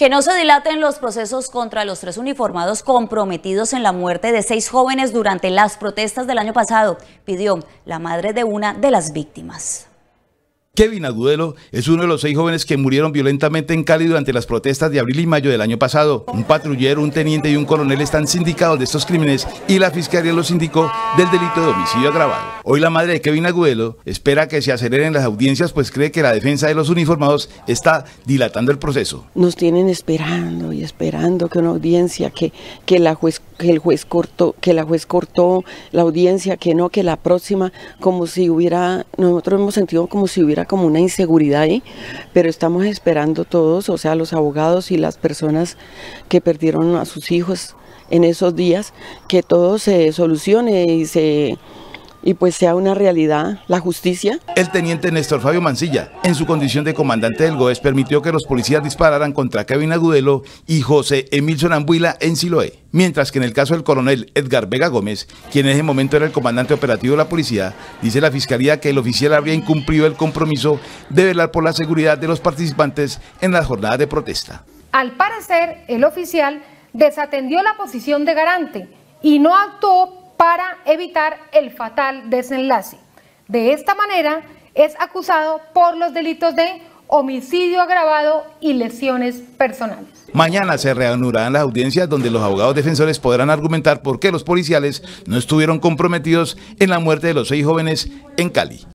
Que no se dilaten los procesos contra los tres uniformados comprometidos en la muerte de seis jóvenes durante las protestas del año pasado, pidió la madre de una de las víctimas. Kevin Agudelo es uno de los seis jóvenes que murieron violentamente en Cali durante las protestas de abril y mayo del año pasado. Un patrullero, un teniente y un coronel están sindicados de estos crímenes y la fiscalía los indicó del delito de homicidio agravado. Hoy la madre de Kevin Agudelo espera que se aceleren las audiencias pues cree que la defensa de los uniformados está dilatando el proceso. Nos tienen esperando y esperando que una audiencia, que, que, la juez, el juez cortó, que la juez cortó la audiencia, que no, que la próxima, como si hubiera, nosotros hemos sentido como si hubiera como una inseguridad ahí, pero estamos esperando todos, o sea, los abogados y las personas que perdieron a sus hijos en esos días, que todo se solucione y se y pues sea una realidad la justicia. El teniente Néstor Fabio Mancilla, en su condición de comandante del GOES, permitió que los policías dispararan contra Kevin Agudelo y José Emilson Ambuila en Siloé. Mientras que en el caso del coronel Edgar Vega Gómez, quien en ese momento era el comandante operativo de la policía, dice la fiscalía que el oficial habría incumplido el compromiso de velar por la seguridad de los participantes en la jornada de protesta. Al parecer, el oficial desatendió la posición de garante y no actuó para evitar el fatal desenlace. De esta manera es acusado por los delitos de homicidio agravado y lesiones personales. Mañana se reanudarán las audiencias donde los abogados defensores podrán argumentar por qué los policiales no estuvieron comprometidos en la muerte de los seis jóvenes en Cali.